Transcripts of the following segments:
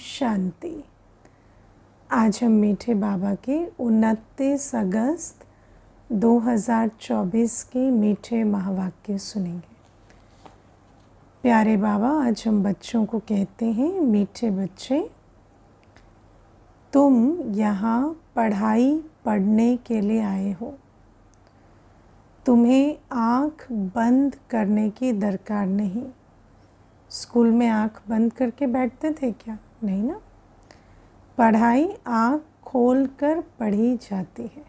शांति आज हम मीठे बाबा के उनतीस अगस्त 2024 के मीठे महावाक्य सुनेंगे प्यारे बाबा आज हम बच्चों को कहते हैं मीठे बच्चे तुम यहाँ पढ़ाई पढ़ने के लिए आए हो तुम्हें आँख बंद करने की दरकार नहीं स्कूल में आँख बंद करके बैठते थे क्या नहीं ना पढ़ाई आँख खोल कर पढ़ी जाती है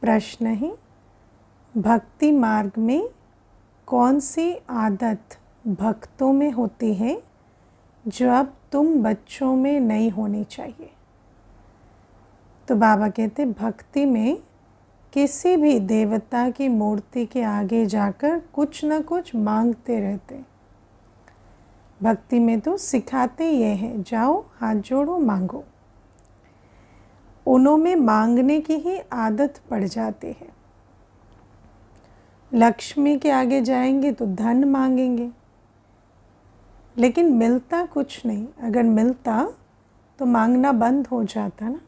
प्रश्न ही भक्ति मार्ग में कौन सी आदत भक्तों में होती है जो अब तुम बच्चों में नहीं होनी चाहिए तो बाबा कहते भक्ति में किसी भी देवता की मूर्ति के आगे जाकर कुछ ना कुछ मांगते रहते भक्ति में तो सिखाते ये हैं जाओ हाथ जोड़ो मांगो उनों में मांगने की ही आदत पड़ जाती है लक्ष्मी के आगे जाएंगे तो धन मांगेंगे लेकिन मिलता कुछ नहीं अगर मिलता तो मांगना बंद हो जाता ना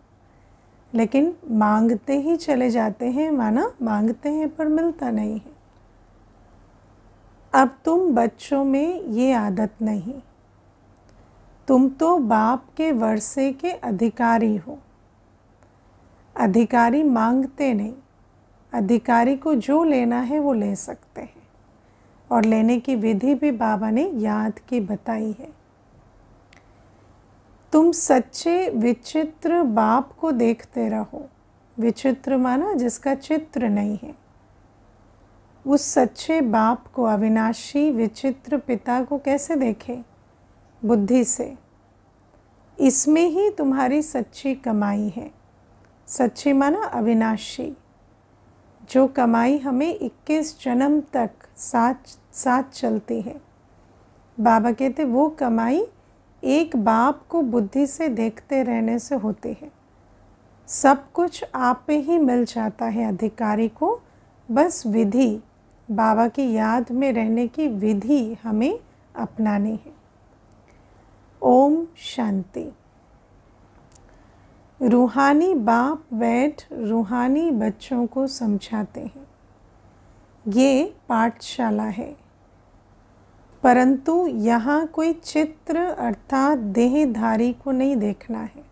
लेकिन मांगते ही चले जाते हैं माना मांगते हैं पर मिलता नहीं है अब तुम बच्चों में ये आदत नहीं तुम तो बाप के वर्षे के अधिकारी हो अधिकारी मांगते नहीं अधिकारी को जो लेना है वो ले सकते हैं और लेने की विधि भी बाबा ने याद की बताई है तुम सच्चे विचित्र बाप को देखते रहो विचित्र माना जिसका चित्र नहीं है उस सच्चे बाप को अविनाशी विचित्र पिता को कैसे देखे बुद्धि से इसमें ही तुम्हारी सच्ची कमाई है सच्ची माना अविनाशी जो कमाई हमें 21 जन्म तक साथ साथ चलती है बाबा कहते वो कमाई एक बाप को बुद्धि से देखते रहने से होती है सब कुछ आप पे ही मिल जाता है अधिकारी को बस विधि बाबा की याद में रहने की विधि हमें अपनानी है ओम शांति रूहानी बाप बैठ रूहानी बच्चों को समझाते हैं ये पाठशाला है परंतु यहाँ कोई चित्र अर्थात देहधारी को नहीं देखना है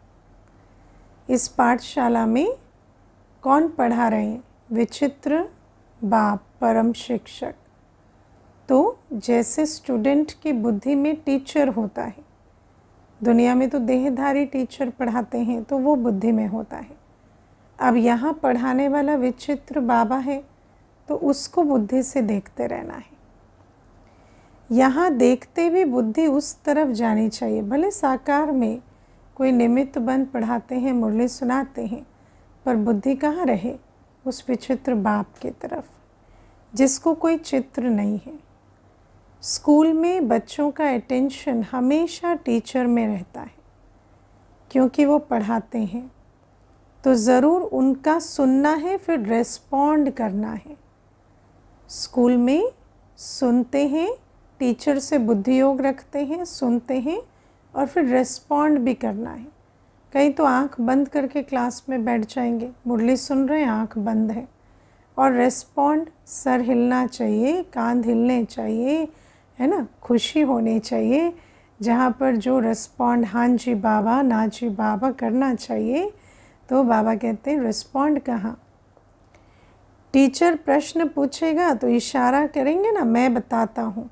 इस पाठशाला में कौन पढ़ा रहे हैं विचित्र बाप परम शिक्षक तो जैसे स्टूडेंट की बुद्धि में टीचर होता है दुनिया में तो देहधारी टीचर पढ़ाते हैं तो वो बुद्धि में होता है अब यहाँ पढ़ाने वाला विचित्र बाबा है तो उसको बुद्धि से देखते रहना है यहाँ देखते भी बुद्धि उस तरफ जानी चाहिए भले साकार में कोई निमित्त बंद पढ़ाते हैं मुरली सुनाते हैं पर बुद्धि कहाँ रहे उस विचित्र बाप की तरफ जिसको कोई चित्र नहीं है स्कूल में बच्चों का अटेंशन हमेशा टीचर में रहता है क्योंकि वो पढ़ाते हैं तो ज़रूर उनका सुनना है फिर रेस्पॉन्ड करना है स्कूल में सुनते हैं टीचर से बुद्धि योग रखते हैं सुनते हैं और फिर रेस्पॉन्ड भी करना है कहीं तो आंख बंद करके क्लास में बैठ जाएंगे मुरली सुन रहे हैं आँख बंद है और रेस्पॉन्ड सर हिलना चाहिए कांध हिलने चाहिए है ना खुशी होनी चाहिए जहाँ पर जो रेस्पॉन्ड हाँ जी बाबा ना जी बाबा करना चाहिए तो बाबा कहते हैं रेस्पॉन्ड कहाँ टीचर प्रश्न पूछेगा तो इशारा करेंगे ना मैं बताता हूँ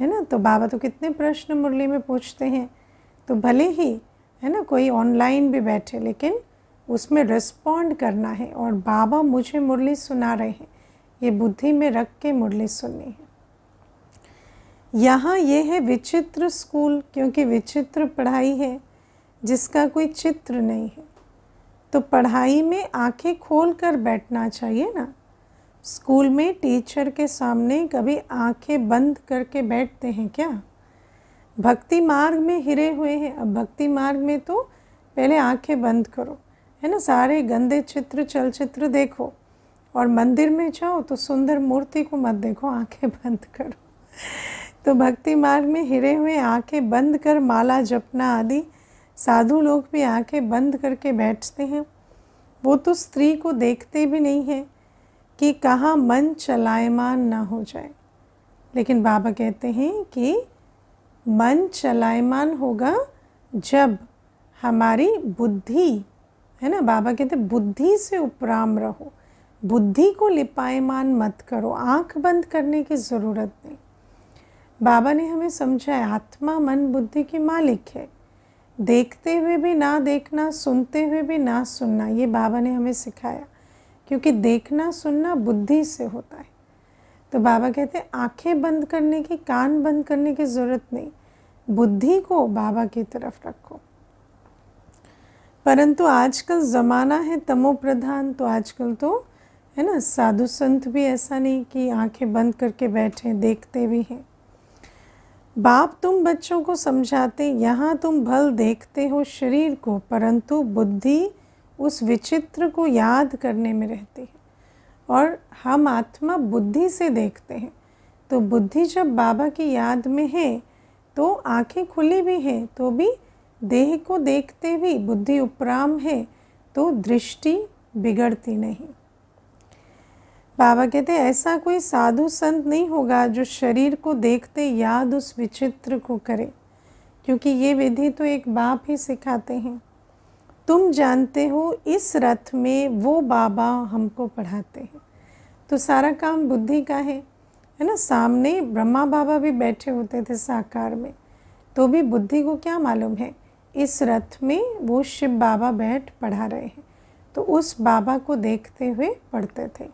है ना तो बाबा तो कितने प्रश्न मुरली में पूछते हैं तो भले ही है ना कोई ऑनलाइन भी बैठे लेकिन उसमें रिस्पॉन्ड करना है और बाबा मुझे मुरली सुना रहे हैं ये बुद्धि में रख के मुरली सुननी है यहाँ ये है विचित्र स्कूल क्योंकि विचित्र पढ़ाई है जिसका कोई चित्र नहीं है तो पढ़ाई में आंखें खोल कर बैठना चाहिए ना स्कूल में टीचर के सामने कभी आंखें बंद करके बैठते हैं क्या भक्ति मार्ग में हिरे हुए हैं अब भक्ति मार्ग में तो पहले आंखें बंद करो है ना सारे गंदे चित्र चलचित्र देखो और मंदिर में जाओ तो सुंदर मूर्ति को मत देखो आंखें बंद करो तो भक्ति मार्ग में हिरे हुए आंखें बंद कर माला जपना आदि साधु लोग भी आंखें बंद करके बैठते हैं वो तो स्त्री को देखते भी नहीं हैं कि कहाँ मन चलायमान ना हो जाए लेकिन बाबा कहते हैं कि मन चलायमान होगा जब हमारी बुद्धि है ना बाबा कहते बुद्धि से उपराम रहो बुद्धि को लिपायमान मत करो आंख बंद करने की ज़रूरत नहीं बाबा ने हमें समझाया आत्मा मन बुद्धि की मालिक है देखते हुए भी ना देखना सुनते हुए भी ना सुनना ये बाबा ने हमें सिखाया क्योंकि देखना सुनना बुद्धि से होता है तो बाबा कहते हैं आंखें बंद करने की कान बंद करने की ज़रूरत नहीं बुद्धि को बाबा की तरफ रखो परंतु आजकल ज़माना है तमो प्रधान तो आजकल तो है ना साधु संत भी ऐसा नहीं कि आंखें बंद करके बैठे देखते भी हैं बाप तुम बच्चों को समझाते यहाँ तुम भल देखते हो शरीर को परंतु बुद्धि उस विचित्र को याद करने में रहती है और हम आत्मा बुद्धि से देखते हैं तो बुद्धि जब बाबा की याद में है तो आंखें खुली भी हैं तो भी देह को देखते भी बुद्धि उपराम है तो दृष्टि बिगड़ती नहीं बाबा कहते ऐसा कोई साधु संत नहीं होगा जो शरीर को देखते याद उस विचित्र को करे क्योंकि ये विधि तो एक बाप ही सिखाते हैं तुम जानते हो इस रथ में वो बाबा हमको पढ़ाते हैं तो सारा काम बुद्धि का है है ना सामने ब्रह्मा बाबा भी बैठे होते थे साकार में तो भी बुद्धि को क्या मालूम है इस रथ में वो शिव बाबा बैठ पढ़ा रहे हैं तो उस बाबा को देखते हुए पढ़ते थे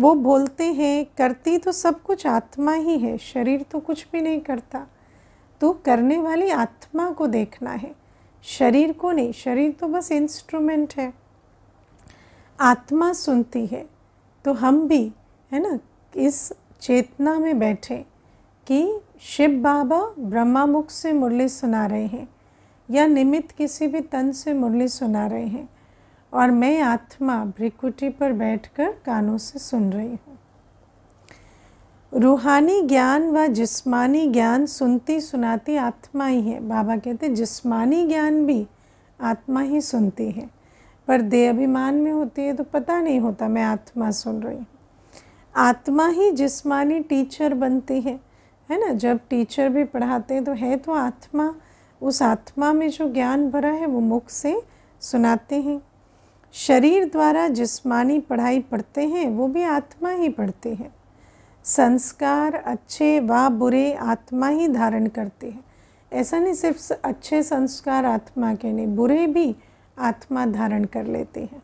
वो बोलते हैं करती तो सब कुछ आत्मा ही है शरीर तो कुछ भी नहीं करता तो करने वाली आत्मा को देखना है शरीर को नहीं शरीर तो बस इंस्ट्रूमेंट है आत्मा सुनती है तो हम भी है ना इस चेतना में बैठे कि शिव बाबा ब्रह्मा मुख से मुरली सुना रहे हैं या निमित्त किसी भी तन से मुरली सुना रहे हैं और मैं आत्मा भ्रिकुटी पर बैठकर कानों से सुन रही हूँ रूहानी ज्ञान व जिस्मानी ज्ञान सुनती सुनाती आत्मा ही है बाबा कहते जिस्मानी ज्ञान भी आत्मा ही सुनती है पर देह अभिमान में होती है तो पता नहीं होता मैं आत्मा सुन रही हूँ आत्मा ही जिस्मानी टीचर बनती है है ना जब टीचर भी पढ़ाते हैं तो है तो आत्मा उस आत्मा में जो ज्ञान भरा है वो मुख से सुनाते हैं शरीर द्वारा जिस्मानी पढ़ाई पढ़ते हैं वो भी आत्मा ही पढ़ते हैं संस्कार अच्छे व बुरे आत्मा ही धारण करते हैं ऐसा नहीं सिर्फ अच्छे संस्कार आत्मा के नहीं बुरे भी आत्मा धारण कर लेते हैं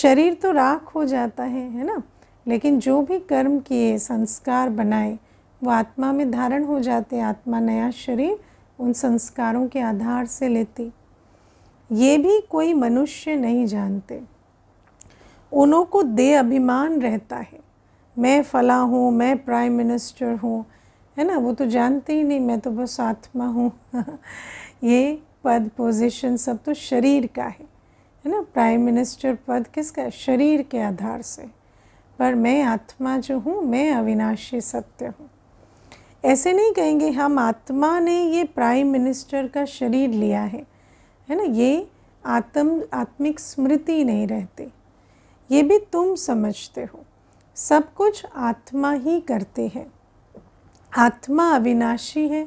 शरीर तो राख हो जाता है है ना लेकिन जो भी कर्म किए संस्कार बनाए वो आत्मा में धारण हो जाते आत्मा नया शरीर उन संस्कारों के आधार से लेती ये भी कोई मनुष्य नहीं जानते उनों को दे अभिमान रहता है मैं फला हूँ मैं प्राइम मिनिस्टर हूँ है ना वो तो जानते ही नहीं मैं तो बस आत्मा हूँ ये पद पोजीशन सब तो शरीर का है है ना प्राइम मिनिस्टर पद किसका शरीर के आधार से पर मैं आत्मा जो हूँ मैं अविनाशी सत्य हूँ ऐसे नहीं कहेंगे हम आत्मा ने ये प्राइम मिनिस्टर का शरीर लिया है है ना ये आत्म आत्मिक स्मृति नहीं रहती ये भी तुम समझते हो सब कुछ आत्मा ही करते हैं आत्मा अविनाशी है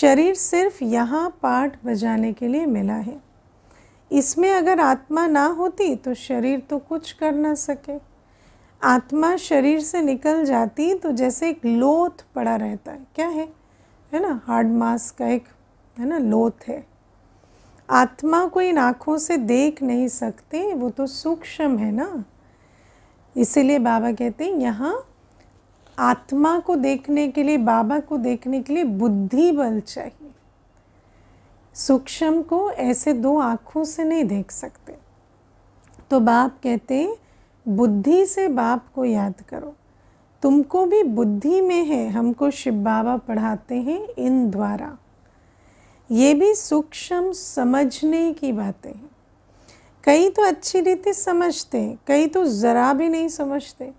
शरीर सिर्फ यहाँ पाठ बजाने के लिए मिला है इसमें अगर आत्मा ना होती तो शरीर तो कुछ कर ना सके आत्मा शरीर से निकल जाती तो जैसे एक लोथ पड़ा रहता है क्या है है ना हार्ड मास का एक है ना लोथ है आत्मा को इन आँखों से देख नहीं सकते वो तो सूक्ष्म है ना इसीलिए बाबा कहते हैं यहाँ आत्मा को देखने के लिए बाबा को देखने के लिए बुद्धि बल चाहिए सूक्ष्म को ऐसे दो आँखों से नहीं देख सकते तो बाप कहते हैं बुद्धि से बाप को याद करो तुमको भी बुद्धि में है हमको शिव बाबा पढ़ाते हैं इन द्वारा ये भी सूक्ष्म समझने की बातें हैं कई तो अच्छी रीति समझते हैं कई तो ज़रा भी नहीं समझते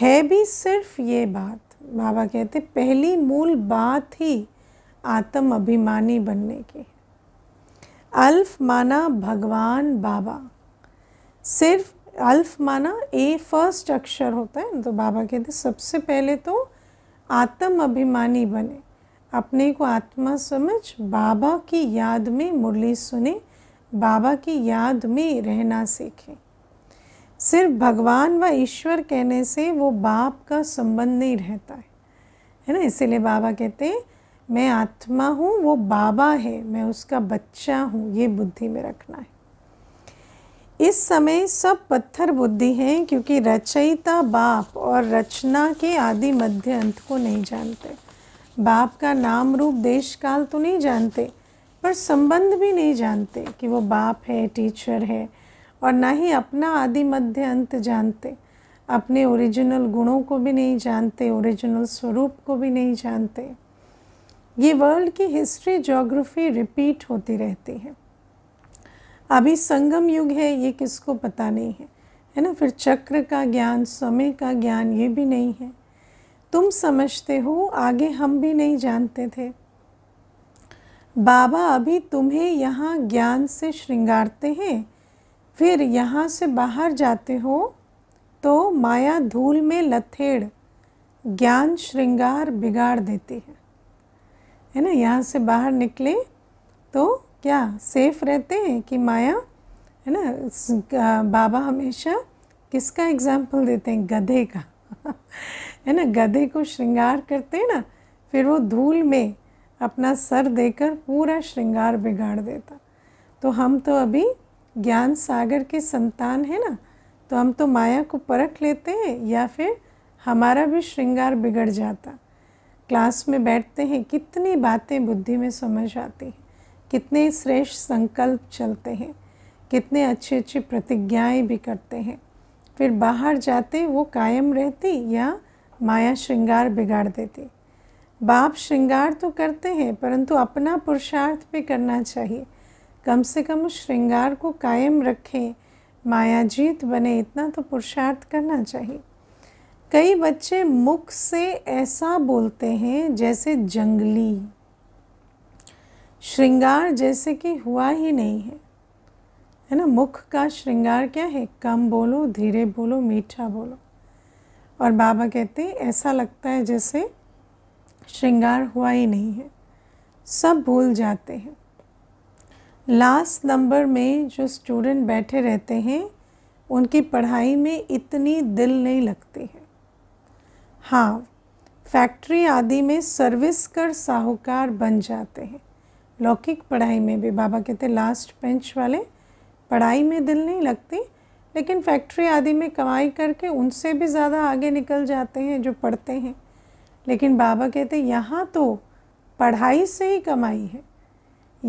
है भी सिर्फ ये बात बाबा कहते पहली मूल बात ही आत्म अभिमानी बनने की अल्फ माना भगवान बाबा सिर्फ अल्फ माना ए फर्स्ट अक्षर होता है तो बाबा कहते सबसे पहले तो आत्म अभिमानी बने अपने को आत्मा समझ बाबा की याद में मुरली सुने बाबा की याद में रहना सीखें सिर्फ भगवान व ईश्वर कहने से वो बाप का संबंध नहीं रहता है है ना इसीलिए बाबा कहते हैं मैं आत्मा हूँ वो बाबा है मैं उसका बच्चा हूँ ये बुद्धि में रखना है इस समय सब पत्थर बुद्धि हैं क्योंकि रचयिता बाप और रचना के आदि मध्य अंत को नहीं जानते बाप का नाम रूप देश काल तो नहीं जानते पर संबंध भी नहीं जानते कि वो बाप है टीचर है और ना ही अपना आदि मध्य अंत जानते अपने ओरिजिनल गुणों को भी नहीं जानते ओरिजिनल स्वरूप को भी नहीं जानते ये वर्ल्ड की हिस्ट्री जोग्राफी रिपीट होती रहती है अभी संगम युग है ये किसको पता नहीं है है ना फिर चक्र का ज्ञान समय का ज्ञान ये भी नहीं है तुम समझते हो आगे हम भी नहीं जानते थे बाबा अभी तुम्हें यहाँ ज्ञान से श्रृंगारते हैं फिर यहाँ से बाहर जाते हो तो माया धूल में लथेड़ ज्ञान श्रृंगार बिगाड़ देती है है ना यहाँ से बाहर निकले तो क्या सेफ रहते हैं कि माया है ना बाबा हमेशा किसका एग्जाम्पल देते हैं गधे का है ना गधे को श्रृंगार करते हैं ना फिर वो धूल में अपना सर देकर पूरा श्रृंगार बिगाड़ देता तो हम तो अभी ज्ञान सागर के संतान है ना तो हम तो माया को परख लेते हैं या फिर हमारा भी श्रृंगार बिगड़ जाता क्लास में बैठते हैं कितनी बातें बुद्धि में समझ आती हैं कितने श्रेष्ठ संकल्प चलते हैं कितने अच्छे अच्छे प्रतिज्ञाएं भी करते हैं फिर बाहर जाते वो कायम रहती या माया श्रृंगार बिगाड़ देती बाप श्रृंगार तो करते हैं परंतु अपना पुरुषार्थ भी करना चाहिए कम से कम उस श्रृंगार को कायम रखें माया जीत बने इतना तो पुरुषार्थ करना चाहिए कई बच्चे मुख से ऐसा बोलते हैं जैसे जंगली श्रृंगार जैसे कि हुआ ही नहीं है है ना मुख का श्रृंगार क्या है कम बोलो धीरे बोलो मीठा बोलो और बाबा कहते हैं ऐसा लगता है जैसे श्रृंगार हुआ ही नहीं है सब भूल जाते हैं लास्ट नंबर में जो स्टूडेंट बैठे रहते हैं उनकी पढ़ाई में इतनी दिल नहीं लगती है हाँ फैक्ट्री आदि में सर्विस कर साहूकार बन जाते हैं लौकिक पढ़ाई में भी बाबा कहते लास्ट बेंच वाले पढ़ाई में दिल नहीं लगती लेकिन फैक्ट्री आदि में कमाई करके उनसे भी ज़्यादा आगे निकल जाते हैं जो पढ़ते हैं लेकिन बाबा कहते यहाँ तो पढ़ाई से ही कमाई है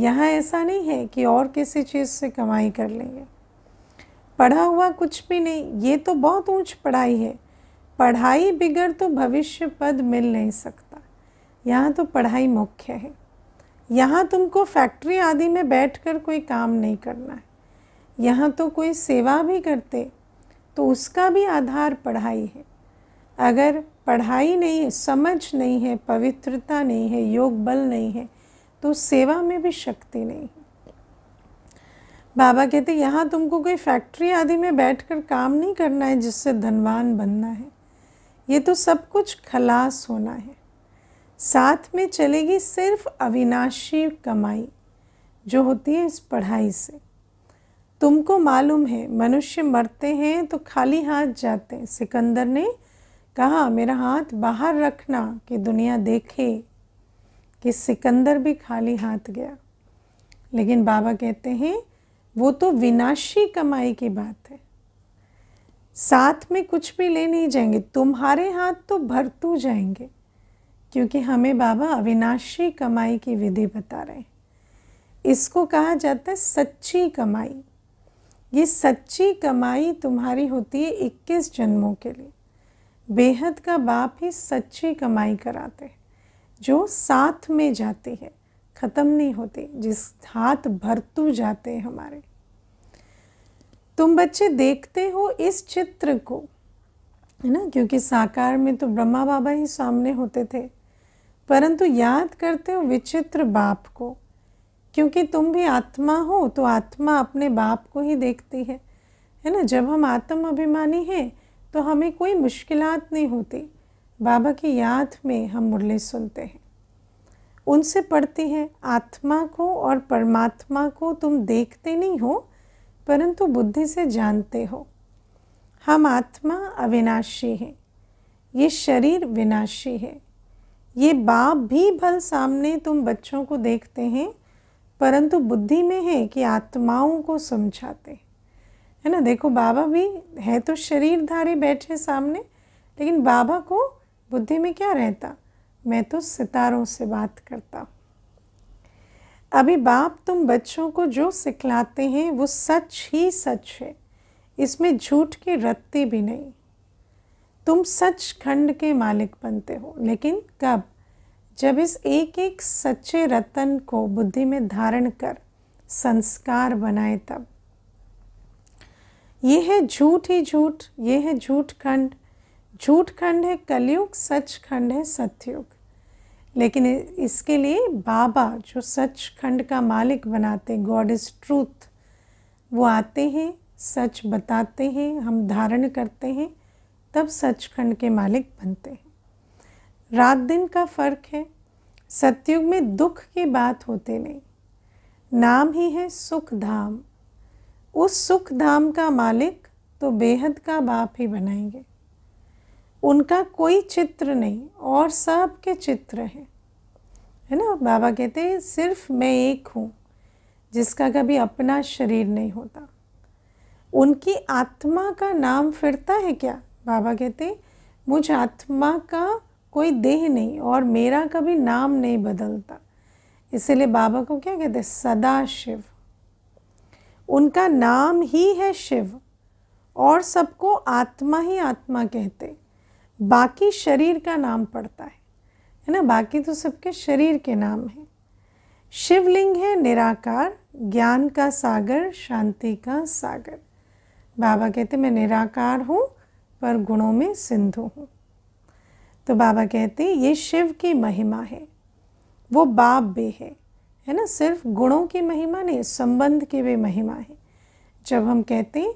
यहाँ ऐसा नहीं है कि और किसी चीज़ से कमाई कर लेंगे पढ़ा हुआ कुछ भी नहीं ये तो बहुत ऊंच पढ़ाई है पढ़ाई बिगड़ तो भविष्य पद मिल नहीं सकता यहाँ तो पढ़ाई मुख्य है यहाँ तुमको फैक्ट्री आदि में बैठकर कोई काम नहीं करना है यहाँ तो कोई सेवा भी करते तो उसका भी आधार पढ़ाई है अगर पढ़ाई नहीं है समझ नहीं है पवित्रता नहीं है योग बल नहीं है तो सेवा में भी शक्ति नहीं है बाबा कहते यहाँ तुमको कोई फैक्ट्री आदि में बैठकर काम नहीं करना है जिससे धनवान बनना है ये तो सब कुछ खलास होना है साथ में चलेगी सिर्फ अविनाशी कमाई जो होती है इस पढ़ाई से तुमको मालूम है मनुष्य मरते हैं तो खाली हाथ जाते हैं सिकंदर ने कहा मेरा हाथ बाहर रखना कि दुनिया देखे कि सिकंदर भी खाली हाथ गया लेकिन बाबा कहते हैं वो तो विनाशी कमाई की बात है साथ में कुछ भी ले नहीं जाएंगे तुम्हारे हाथ तो भरतू जाएंगे क्योंकि हमें बाबा अविनाशी कमाई की विधि बता रहे हैं इसको कहा जाता है सच्ची कमाई ये सच्ची कमाई तुम्हारी होती है 21 जन्मों के लिए बेहद का बाप ही सच्ची कमाई कराते जो साथ में जाती है ख़त्म नहीं होती जिस हाथ भरतू जाते हैं हमारे तुम बच्चे देखते हो इस चित्र को है ना क्योंकि साकार में तो ब्रह्मा बाबा ही सामने होते थे परंतु याद करते हो विचित्र बाप को क्योंकि तुम भी आत्मा हो तो आत्मा अपने बाप को ही देखती है है ना जब हम आत्म अभिमानी हैं तो हमें कोई मुश्किल नहीं होती बाबा की याद में हम मुरली सुनते हैं उनसे पढ़ती हैं आत्मा को और परमात्मा को तुम देखते नहीं हो परंतु बुद्धि से जानते हो हम आत्मा अविनाशी हैं ये शरीर विनाशी है ये बाप भी भल सामने तुम बच्चों को देखते हैं परंतु बुद्धि में है कि आत्माओं को समझाते है ना देखो बाबा भी है तो शरीरधारी बैठे सामने लेकिन बाबा को बुद्धि में क्या रहता मैं तो सितारों से बात करता अभी बाप तुम बच्चों को जो सिखलाते हैं वो सच ही सच है इसमें झूठ की रत्ती भी नहीं तुम सच खंड के मालिक बनते हो लेकिन कब जब इस एक एक सच्चे रतन को बुद्धि में धारण कर संस्कार बनाए तब ये है झूठ ही झूठ ये है झूठ खंड झूठ खंड है कलयुग सच खंड है सत्युग लेकिन इसके लिए बाबा जो सच खंड का मालिक बनाते गॉड इज़ ट्रूथ वो आते हैं सच बताते हैं हम धारण करते हैं तब सचखंड के मालिक बनते हैं रात दिन का फर्क है सत्युग में दुख की बात होते नहीं नाम ही है सुख धाम उस सुख धाम का मालिक तो बेहद का बाप ही बनाएंगे उनका कोई चित्र नहीं और सब के चित्र हैं है ना बाबा कहते हैं सिर्फ मैं एक हूँ जिसका कभी अपना शरीर नहीं होता उनकी आत्मा का नाम फिरता है क्या बाबा कहते मुझ आत्मा का कोई देह नहीं और मेरा कभी नाम नहीं बदलता इसीलिए बाबा को क्या कहते सदा शिव उनका नाम ही है शिव और सबको आत्मा ही आत्मा कहते बाकी शरीर का नाम पड़ता है है ना बाकी तो सबके शरीर के नाम हैं शिवलिंग है निराकार ज्ञान का सागर शांति का सागर बाबा कहते मैं निराकार हूँ पर गुणों में सिंधु हूँ तो बाबा कहते ये शिव की महिमा है वो बाप भी है है ना सिर्फ गुणों की महिमा नहीं संबंध की भी महिमा है जब हम कहते हैं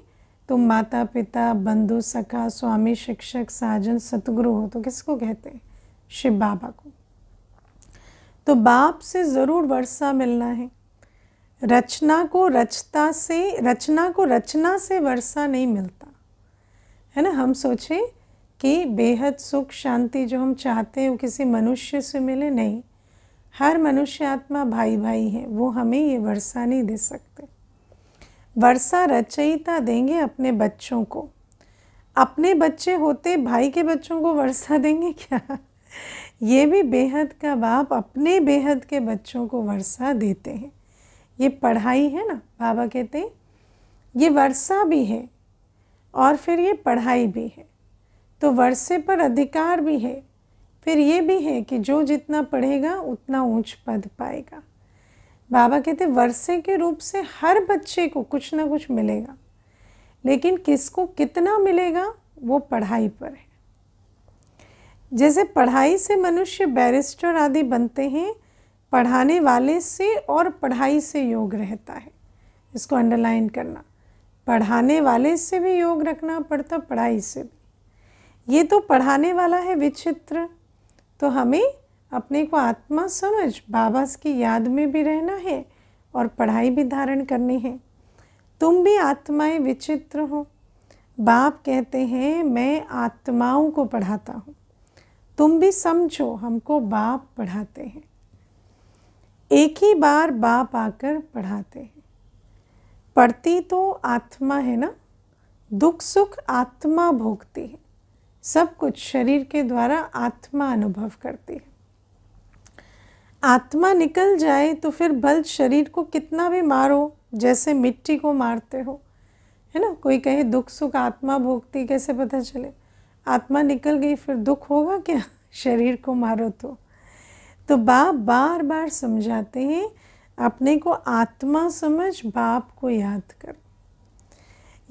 तुम माता पिता बंधु सखा स्वामी शिक्षक साजन सतगुरु हो तो किसको कहते हैं शिव बाबा को तो बाप से ज़रूर वर्षा मिलना है रचना को रचता से रचना को रचना से वर्षा नहीं मिलता है ना हम सोचें कि बेहद सुख शांति जो हम चाहते हैं वो किसी मनुष्य से मिले नहीं हर मनुष्य आत्मा भाई भाई है वो हमें ये वर्षा नहीं दे सकते वर्षा रचयिता देंगे अपने बच्चों को अपने बच्चे होते भाई के बच्चों को वर्षा देंगे क्या ये भी बेहद का बाप अपने बेहद के बच्चों को वर्षा देते हैं ये पढ़ाई है ना बाबा कहते हैं ये वर्षा भी है और फिर ये पढ़ाई भी है तो वर्षे पर अधिकार भी है फिर ये भी है कि जो जितना पढ़ेगा उतना ऊंच पद पाएगा बाबा कहते वर्षे के रूप से हर बच्चे को कुछ ना कुछ मिलेगा लेकिन किसको कितना मिलेगा वो पढ़ाई पर है जैसे पढ़ाई से मनुष्य बैरिस्टर आदि बनते हैं पढ़ाने वाले से और पढ़ाई से योग रहता है इसको अंडरलाइन करना पढ़ाने वाले से भी योग रखना पड़ता पढ़ाई से भी ये तो पढ़ाने वाला है विचित्र तो हमें अपने को आत्मा समझ बाबा की याद में भी रहना है और पढ़ाई भी धारण करनी है तुम भी आत्माएं विचित्र हो बाप कहते हैं मैं आत्माओं को पढ़ाता हूँ तुम भी समझो हमको बाप पढ़ाते हैं एक ही बार बाप आकर पढ़ाते हैं पड़ती तो आत्मा है ना दुख सुख आत्मा भोगती है सब कुछ शरीर के द्वारा आत्मा अनुभव करती है आत्मा निकल जाए तो फिर बल शरीर को कितना भी मारो जैसे मिट्टी को मारते हो है ना कोई कहे दुख सुख आत्मा भोगती कैसे पता चले आत्मा निकल गई फिर दुख होगा क्या शरीर को मारो तो तो बाप बार बार समझाते हैं अपने को आत्मा समझ बाप को याद कर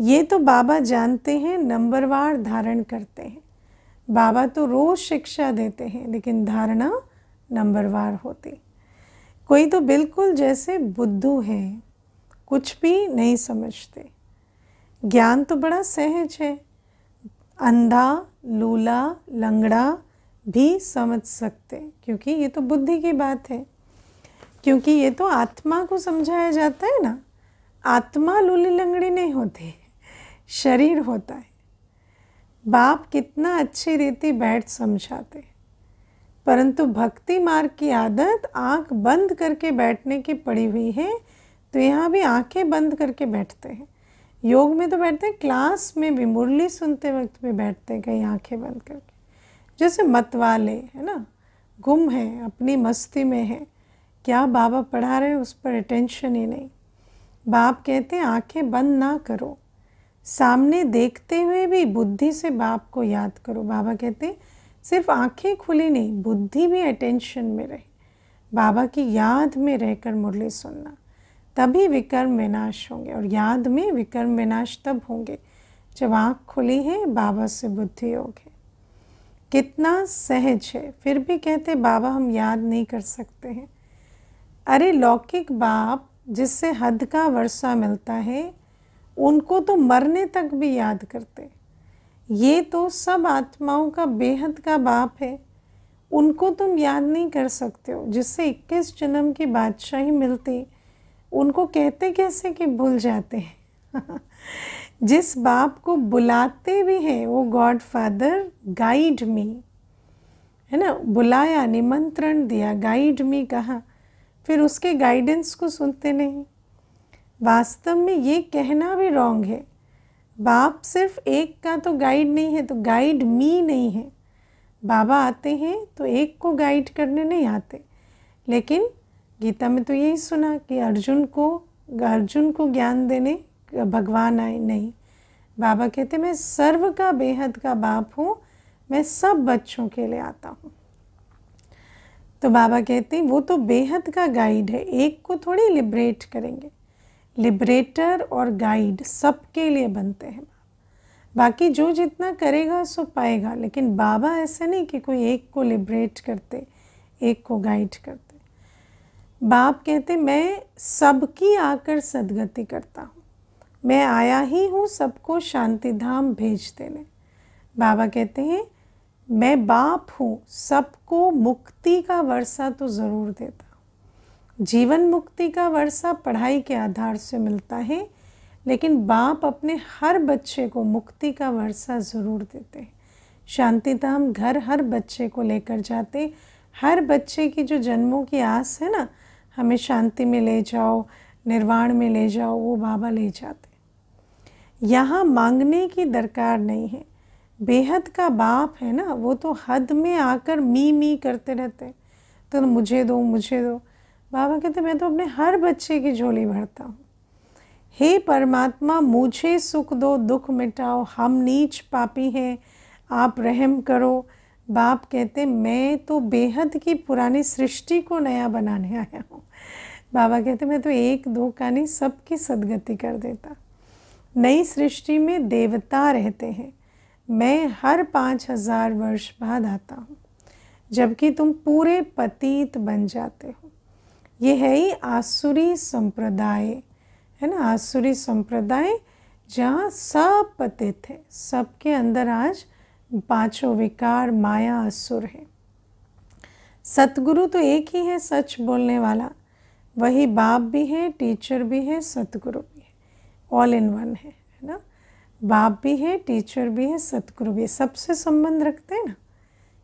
ये तो बाबा जानते हैं नंबरवार धारण करते हैं बाबा तो रोज़ शिक्षा देते हैं लेकिन धारणा नंबरवार होती कोई तो बिल्कुल जैसे बुद्धू हैं कुछ भी नहीं समझते ज्ञान तो बड़ा सहज है अंधा लूला लंगड़ा भी समझ सकते क्योंकि ये तो बुद्धि की बात है क्योंकि ये तो आत्मा को समझाया जाता है ना आत्मा लूली लंगड़ी नहीं होती शरीर होता है बाप कितना अच्छी रीति बैठ समझाते परंतु भक्ति मार्ग की आदत आंख बंद करके बैठने की पड़ी हुई है तो यहाँ भी आंखें बंद करके बैठते हैं योग में तो बैठते हैं क्लास में भी मुरली सुनते वक्त भी बैठते हैं कहीं आंखें बंद करके जैसे मतवाले है ना गुम है अपनी मस्ती में है क्या बाबा पढ़ा रहे उस पर अटेंशन ही नहीं बाप कहते हैं आंखें बंद ना करो सामने देखते हुए भी बुद्धि से बाप को याद करो बाबा कहते हैं सिर्फ आंखें खुली नहीं बुद्धि भी अटेंशन में रहे बाबा की याद में रहकर मुरली सुनना तभी विकर्म विनाश होंगे और याद में विकर्म विनाश तब होंगे जब आँख खुली है बाबा से बुद्धि योग है कितना सहज है फिर भी कहते बाबा हम याद नहीं कर सकते हैं अरे लौकिक बाप जिससे हद का वर्षा मिलता है उनको तो मरने तक भी याद करते ये तो सब आत्माओं का बेहद का बाप है उनको तुम याद नहीं कर सकते हो जिससे इक्कीस जन्म की बादशाही मिलती उनको कहते कैसे कि भूल जाते हैं जिस बाप को बुलाते भी हैं वो गॉड फादर गाइड मी है ना बुलाया निमंत्रण दिया गाइड मी कहा फिर उसके गाइडेंस को सुनते नहीं वास्तव में ये कहना भी रॉन्ग है बाप सिर्फ एक का तो गाइड नहीं है तो गाइड मी नहीं है बाबा आते हैं तो एक को गाइड करने नहीं आते लेकिन गीता में तो यही सुना कि अर्जुन को अर्जुन को ज्ञान देने भगवान आए नहीं बाबा कहते मैं सर्व का बेहद का बाप हूँ मैं सब बच्चों के लिए आता हूँ तो बाबा कहते हैं वो तो बेहद का गाइड है एक को थोड़ी लिबरेट करेंगे लिबरेटर और गाइड सबके लिए बनते हैं बाकी जो जितना करेगा सो पाएगा लेकिन बाबा ऐसा नहीं कि कोई एक को लिबरेट करते एक को गाइड करते बाप कहते मैं सबकी आकर सदगति करता हूँ मैं आया ही हूँ सबको शांति धाम भेज देने बाबा कहते हैं मैं बाप हूँ सबको मुक्ति का वर्षा तो ज़रूर देता जीवन मुक्ति का वर्षा पढ़ाई के आधार से मिलता है लेकिन बाप अपने हर बच्चे को मुक्ति का वर्षा ज़रूर देते हैं शांतिता हम घर हर बच्चे को लेकर जाते हर बच्चे की जो जन्मों की आस है ना हमें शांति में ले जाओ निर्वाण में ले जाओ वो बाबा ले जाते यहाँ मांगने की दरकार नहीं है बेहद का बाप है ना वो तो हद में आकर मी मी करते रहते हैं तो मुझे दो मुझे दो बाबा कहते मैं तो अपने हर बच्चे की झोली भरता हूँ हे परमात्मा मुझे सुख दो दुख मिटाओ हम नीच पापी हैं आप रहम करो बाप कहते मैं तो बेहद की पुरानी सृष्टि को नया बनाने आया हूँ बाबा कहते मैं तो एक दो का नहीं सबकी सदगति कर देता नई सृष्टि में देवता रहते हैं मैं हर पाँच हजार वर्ष बाद आता हूँ जबकि तुम पूरे पतीत बन जाते हो ये है ही आसुरी संप्रदाय है ना आसुरी संप्रदाय जहाँ सब पतित है सबके अंदर आज पांचों विकार माया असुर है सतगुरु तो एक ही है सच बोलने वाला वही बाप भी है टीचर भी है सतगुरु भी है ऑल इन वन है बाप भी है टीचर भी है सतगुरु भी है सबसे संबंध रखते हैं ना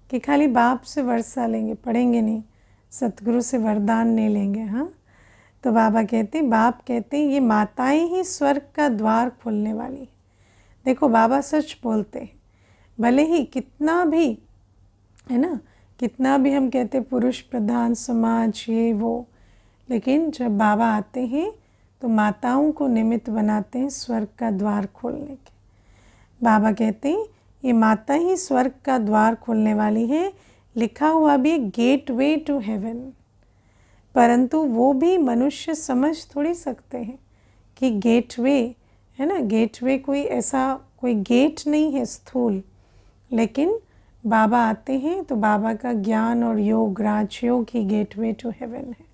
कि खाली बाप से वर्षा लेंगे पढ़ेंगे नहीं सतगुरु से वरदान नहीं लेंगे हाँ तो बाबा कहते हैं बाप कहते हैं ये माताएं ही स्वर्ग का द्वार खोलने वाली है देखो बाबा सच बोलते हैं भले ही कितना भी है ना कितना भी हम कहते पुरुष प्रधान समाज ये वो लेकिन जब बाबा आते हैं तो माताओं को निमित्त बनाते हैं स्वर्ग का द्वार खोलने के बाबा कहते हैं ये माता ही स्वर्ग का द्वार खोलने वाली है लिखा हुआ भी गेट वे टू हेवन परंतु वो भी मनुष्य समझ थोड़ी सकते हैं कि गेट वे है ना गेट वे कोई ऐसा कोई गेट नहीं है स्थूल लेकिन बाबा आते हैं तो बाबा का ज्ञान और योग राजयोग ही गेट वे टू हेवन है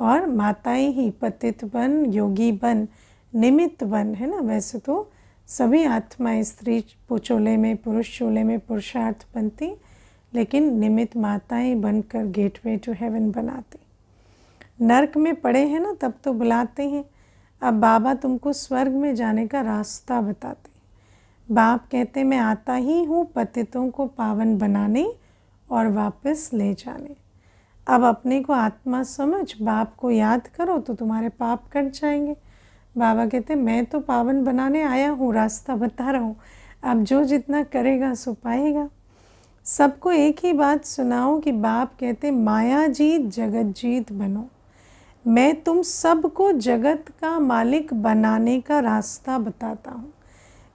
और माताएं ही पतित बन योगी बन निमित्त बन है ना वैसे तो सभी आत्माएं स्त्री चोले में पुरुष चोले में पुरुषार्थ बनती लेकिन निमित्त माताएं बनकर गेटवे टू हेवन बनाती नरक में पड़े हैं ना तब तो बुलाते हैं अब बाबा तुमको स्वर्ग में जाने का रास्ता बताते बाप कहते मैं आता ही हूँ पतितों को पावन बनाने और वापस ले जाने अब अपने को आत्मा समझ बाप को याद करो तो तुम्हारे पाप कट जाएंगे बाबा कहते मैं तो पावन बनाने आया हूँ रास्ता बता रहा हूँ अब जो जितना करेगा सो पाएगा सबको एक ही बात सुनाओ कि बाप कहते माया जीत जगत जीत बनो मैं तुम सबको जगत का मालिक बनाने का रास्ता बताता हूँ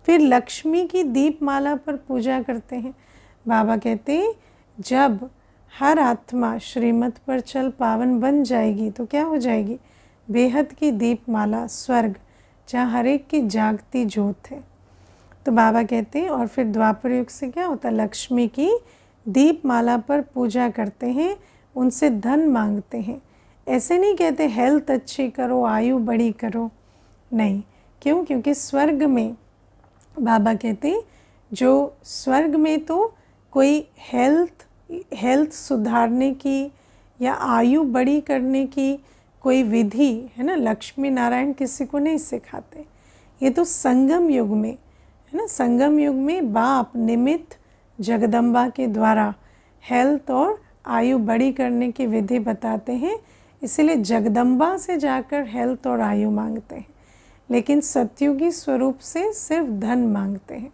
फिर लक्ष्मी की दीप माला पर पूजा करते हैं बाबा कहते जब हर आत्मा श्रीमत पर चल पावन बन जाएगी तो क्या हो जाएगी बेहद की दीपमाला स्वर्ग जहाँ हर एक की जागती ज्योत है तो बाबा कहते हैं और फिर द्वापर युग से क्या होता है लक्ष्मी की दीपमाला पर पूजा करते हैं उनसे धन मांगते हैं ऐसे नहीं कहते हेल्थ अच्छी करो आयु बड़ी करो नहीं क्यों क्योंकि स्वर्ग में बाबा कहते जो स्वर्ग में तो कोई हेल्थ हेल्थ सुधारने की या आयु बड़ी करने की कोई विधि है ना लक्ष्मी नारायण किसी को नहीं सिखाते ये तो संगम युग में है ना संगम युग में बाप निमित्त जगदम्बा के द्वारा हेल्थ और आयु बड़ी करने की विधि बताते हैं इसीलिए जगदम्बा से जाकर हेल्थ और आयु मांगते हैं लेकिन सत्युगी स्वरूप से सिर्फ धन मांगते हैं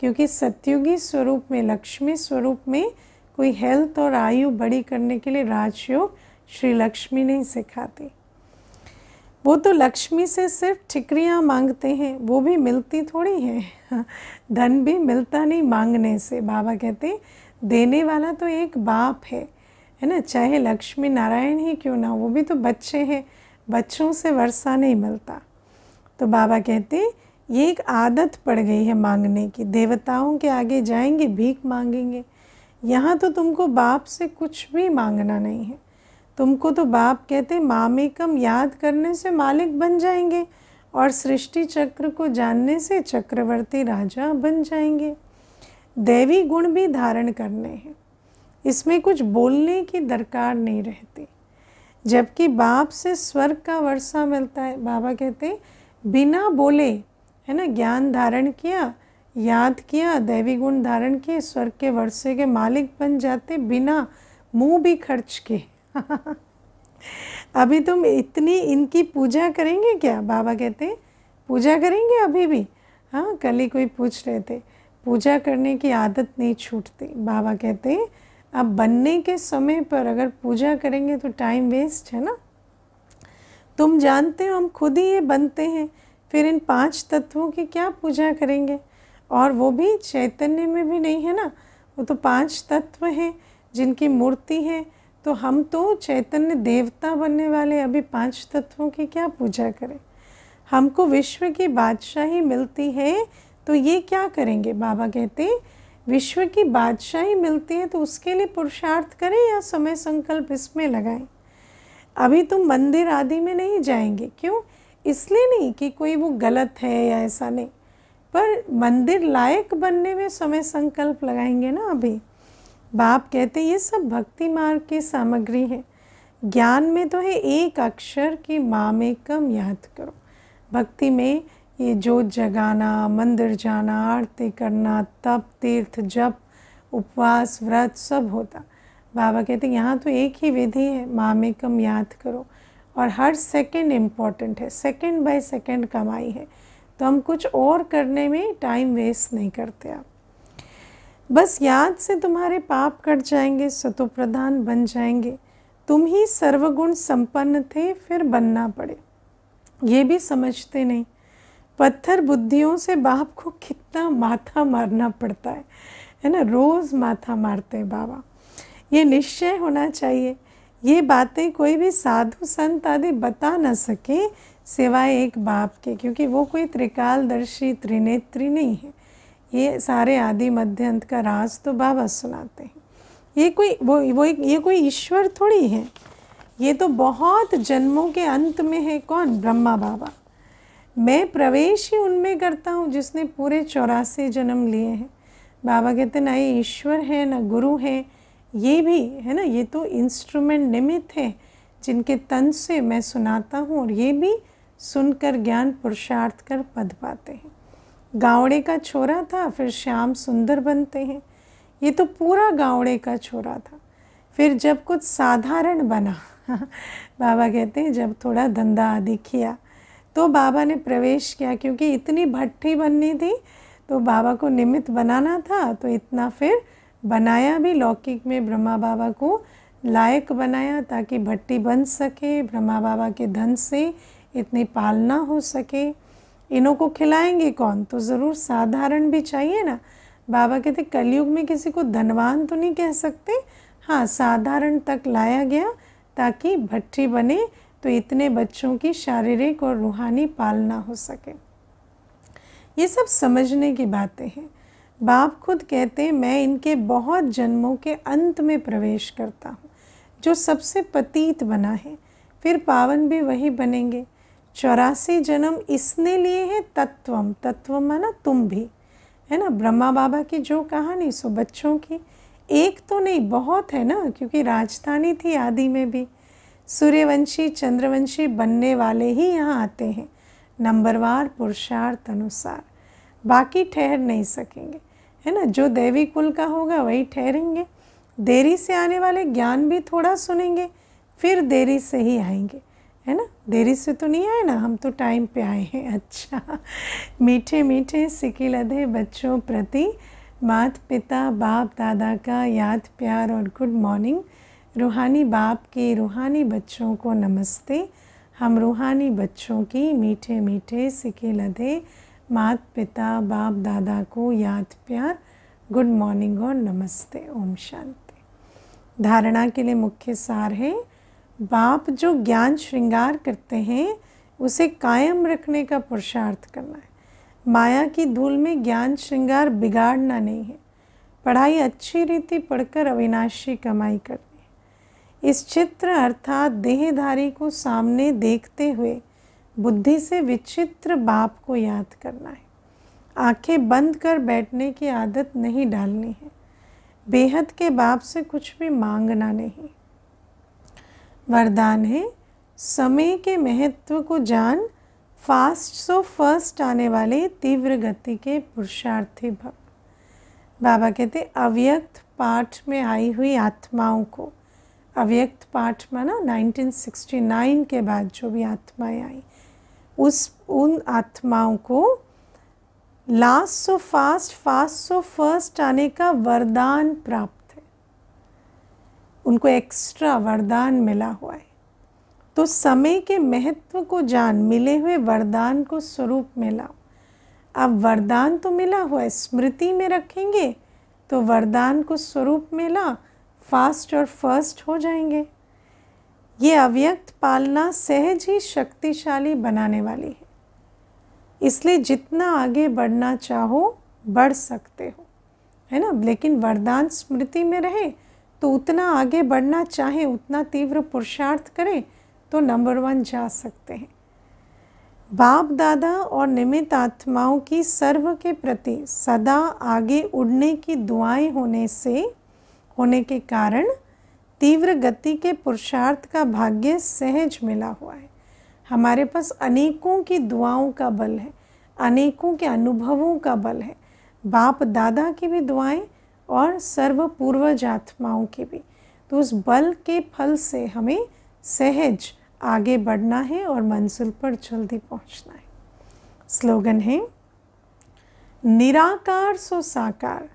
क्योंकि सत्युगी स्वरूप में लक्ष्मी स्वरूप में कोई हेल्थ और आयु बड़ी करने के लिए राजयोग श्री लक्ष्मी नहीं सिखाती वो तो लक्ष्मी से सिर्फ ठिकरियाँ मांगते हैं वो भी मिलती थोड़ी हैं धन भी मिलता नहीं मांगने से बाबा कहते देने वाला तो एक बाप है है ना चाहे लक्ष्मी नारायण ही क्यों ना वो भी तो बच्चे हैं बच्चों से वर्षा नहीं मिलता तो बाबा कहते ये एक आदत पड़ गई है मांगने की देवताओं के आगे जाएंगे भीख मांगेंगे यहाँ तो तुमको बाप से कुछ भी मांगना नहीं है तुमको तो बाप कहते मामेकम याद करने से मालिक बन जाएंगे और सृष्टि चक्र को जानने से चक्रवर्ती राजा बन जाएंगे दैवी गुण भी धारण करने हैं इसमें कुछ बोलने की दरकार नहीं रहती जबकि बाप से स्वर्ग का वर्षा मिलता है बाबा कहते बिना बोले है ना ज्ञान धारण किया याद किया दैवी गुण धारण किए स्वर्ग के वर्षे के मालिक बन जाते बिना मुंह भी खर्च के अभी तुम इतनी इनकी पूजा करेंगे क्या बाबा कहते पूजा करेंगे अभी भी हाँ कल ही कोई पूछ रहे थे पूजा करने की आदत नहीं छूटती बाबा कहते अब बनने के समय पर अगर पूजा करेंगे तो टाइम वेस्ट है ना तुम जानते हो हम खुद ही ये बनते हैं फिर इन पांच तत्वों की क्या पूजा करेंगे और वो भी चैतन्य में भी नहीं है ना वो तो पांच तत्व हैं जिनकी मूर्ति है तो हम तो चैतन्य देवता बनने वाले अभी पांच तत्वों की क्या पूजा करें हमको विश्व की बादशाही मिलती है तो ये क्या करेंगे बाबा कहते विश्व की बादशाही मिलती है तो उसके लिए पुरुषार्थ करें या समय संकल्प इसमें लगाएं अभी तुम मंदिर आदि में नहीं जाएंगे क्यों इसलिए नहीं कि कोई वो गलत है या ऐसा नहीं पर मंदिर लायक बनने में समय संकल्प लगाएंगे ना अभी बाप कहते ये सब भक्ति मार्ग की सामग्री है ज्ञान में तो है एक अक्षर की माँ में कम याद करो भक्ति में ये जोत जगाना मंदिर जाना आरती करना तप तीर्थ जप उपवास व्रत सब होता बाबा कहते यहाँ तो एक ही विधि है माँ में कम याद करो और हर सेकंड इम्पॉर्टेंट है सेकंड बाय सेकंड कमाई है तो हम कुछ और करने में टाइम वेस्ट नहीं करते आप बस याद से तुम्हारे पाप कट जाएंगे प्रधान बन जाएंगे तुम ही सर्वगुण संपन्न थे फिर बनना पड़े ये भी समझते नहीं पत्थर बुद्धियों से बाप को कितना माथा मारना पड़ता है है ना रोज़ माथा मारते हैं बाबा ये निश्चय होना चाहिए ये बातें कोई भी साधु संत आदि बता ना सके सिवाय एक बाप के क्योंकि वो कोई त्रिकालदर्शी त्रिनेत्री नहीं है ये सारे आदि मध्य अंत का राज तो बाबा सुनाते हैं ये कोई वो वो ये कोई ईश्वर थोड़ी है ये तो बहुत जन्मों के अंत में है कौन ब्रह्मा बाबा मैं प्रवेश ही उनमें करता हूँ जिसने पूरे चौरासी जन्म लिए हैं बाबा कहते ना ये ईश्वर है ना गुरु है ये भी है ना ये तो इंस्ट्रूमेंट निमित्त है जिनके तन से मैं सुनाता हूँ और ये भी सुनकर ज्ञान पुरुषार्थ कर पद पाते हैं गावड़े का छोरा था फिर श्याम सुंदर बनते हैं ये तो पूरा गावड़े का छोरा था फिर जब कुछ साधारण बना बाबा कहते हैं जब थोड़ा धंधा आदि किया तो बाबा ने प्रवेश किया क्योंकि इतनी भट्टी बननी थी तो बाबा को निमित्त बनाना था तो इतना फिर बनाया भी लौकिक में ब्रह्मा बाबा को लायक बनाया ताकि भट्टी बन सके ब्रह्मा बाबा के धन से इतनी पालना हो सके इनों को खिलाएंगे कौन तो ज़रूर साधारण भी चाहिए ना बाबा कहते कलयुग में किसी को धनवान तो नहीं कह सकते हाँ साधारण तक लाया गया ताकि भट्टी बने तो इतने बच्चों की शारीरिक और रूहानी पालना हो सके ये सब समझने की बातें हैं बाप खुद कहते हैं मैं इनके बहुत जन्मों के अंत में प्रवेश करता हूँ जो सबसे पतीत बना है फिर पावन भी वही बनेंगे चौरासी जन्म इसने लिए है तत्वम तत्वम माना तुम भी है ना ब्रह्मा बाबा की जो कहानी सो बच्चों की एक तो नहीं बहुत है ना क्योंकि राजधानी थी आदि में भी सूर्यवंशी चंद्रवंशी बनने वाले ही यहाँ आते हैं नंबरवार पुरुषार्थ अनुसार बाकी ठहर नहीं सकेंगे है ना जो देवी कुल का होगा वही ठहरेंगे देरी से आने वाले ज्ञान भी थोड़ा सुनेंगे फिर देरी से ही आएंगे है ना देरी से तो नहीं आए ना हम तो टाइम पे आए हैं अच्छा मीठे मीठे सिक्के लदे बच्चों प्रति मात पिता बाप दादा का याद प्यार और गुड मॉर्निंग रूहानी बाप के रूहानी बच्चों को नमस्ते हम रूहानी बच्चों की मीठे मीठे सिके लदे मात पिता बाप दादा को याद प्यार गुड मॉर्निंग और नमस्ते ओम शांति धारणा के लिए मुख्य सार है बाप जो ज्ञान श्रृंगार करते हैं उसे कायम रखने का पुरुषार्थ करना है माया की धूल में ज्ञान श्रृंगार बिगाड़ना नहीं है पढ़ाई अच्छी रीति पढ़कर अविनाशी कमाई करनी है इस चित्र अर्थात देहधारी को सामने देखते हुए बुद्धि से विचित्र बाप को याद करना है आंखें बंद कर बैठने की आदत नहीं डालनी है बेहद के बाप से कुछ भी मांगना नहीं वरदान है समय के महत्व को जान फास्ट सो फर्स्ट आने वाले तीव्र गति के पुरुषार्थी भक्त बाबा कहते अव्यक्त पाठ में आई हुई आत्माओं को अव्यक्त पाठ माना 1969 के बाद जो भी आत्माएं आई उस उन आत्माओं को last so fast fast so first आने का वरदान प्राप्त उनको एक्स्ट्रा वरदान मिला हुआ है तो समय के महत्व को जान मिले हुए वरदान को स्वरूप में लाओ अब वरदान तो मिला हुआ है स्मृति में रखेंगे तो वरदान को स्वरूप में ला फास्ट और फर्स्ट हो जाएंगे ये अव्यक्त पालना सहज ही शक्तिशाली बनाने वाली है इसलिए जितना आगे बढ़ना चाहो बढ़ सकते हो है ना लेकिन वरदान स्मृति में रहे तो उतना आगे बढ़ना चाहें उतना तीव्र पुरुषार्थ करें तो नंबर वन जा सकते हैं बाप दादा और निमित आत्माओं की सर्व के प्रति सदा आगे उड़ने की दुआएं होने से होने के कारण तीव्र गति के पुरुषार्थ का भाग्य सहज मिला हुआ है हमारे पास अनेकों की दुआओं का बल है अनेकों के अनुभवों का बल है बाप दादा की भी दुआएं और सर्व जात्माओं की भी तो उस बल के फल से हमें सहज आगे बढ़ना है और मंजिल पर जल्दी पहुंचना है स्लोगन है निराकार सो साकार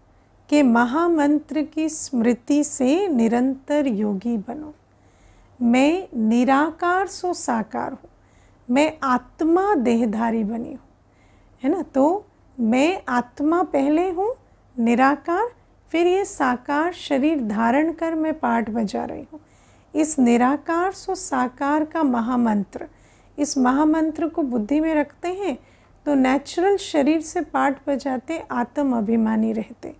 के महामंत्र की स्मृति से निरंतर योगी बनो मैं निराकार सो साकार हूँ मैं आत्मा देहधारी बनी हूँ है ना तो मैं आत्मा पहले हूँ निराकार फिर ये साकार शरीर धारण कर मैं पाठ बजा रही हूँ इस निराकार सो साकार का महामंत्र इस महामंत्र को बुद्धि में रखते हैं तो नेचुरल शरीर से पाठ बजाते आत्म अभिमानी रहते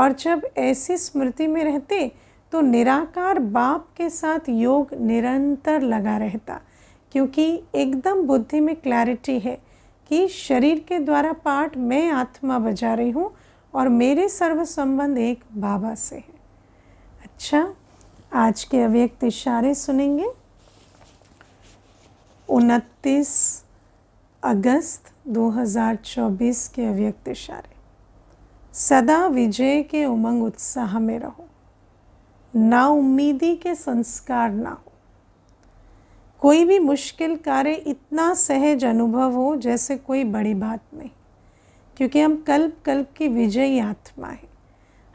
और जब ऐसी स्मृति में रहते तो निराकार बाप के साथ योग निरंतर लगा रहता क्योंकि एकदम बुद्धि में क्लैरिटी है कि शरीर के द्वारा पाठ मैं आत्मा बजा रही हूँ और मेरे सर्व संबंध एक बाबा से है अच्छा आज के अव्यक्त इशारे सुनेंगे उनतीस अगस्त 2024 के अव्यक्त इशारे सदा विजय के उमंग उत्साह में रहो ना उम्मीदी के संस्कार ना हो कोई भी मुश्किल कार्य इतना सहज अनुभव हो जैसे कोई बड़ी बात नहीं क्योंकि हम कल्प कल्प की विजयी आत्मा है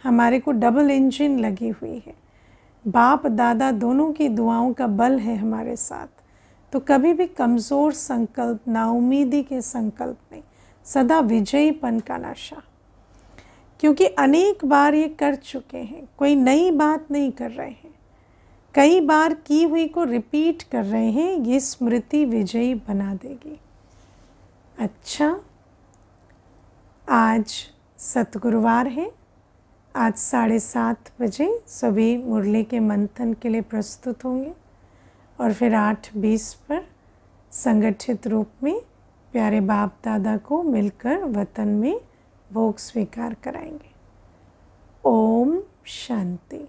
हमारे को डबल इंजन लगी हुई है बाप दादा दोनों की दुआओं का बल है हमारे साथ तो कभी भी कमज़ोर संकल्प नाउमीदी के संकल्प नहीं सदा विजयीपन का नशा क्योंकि अनेक बार ये कर चुके हैं कोई नई बात नहीं कर रहे हैं कई बार की हुई को रिपीट कर रहे हैं ये स्मृति विजयी बना देगी अच्छा आज सतगुरुवार है आज साढ़े सात बजे सभी मुरली के मंथन के लिए प्रस्तुत होंगे और फिर आठ बीस पर संगठित रूप में प्यारे बाप दादा को मिलकर वतन में भोग स्वीकार कराएंगे ओम शांति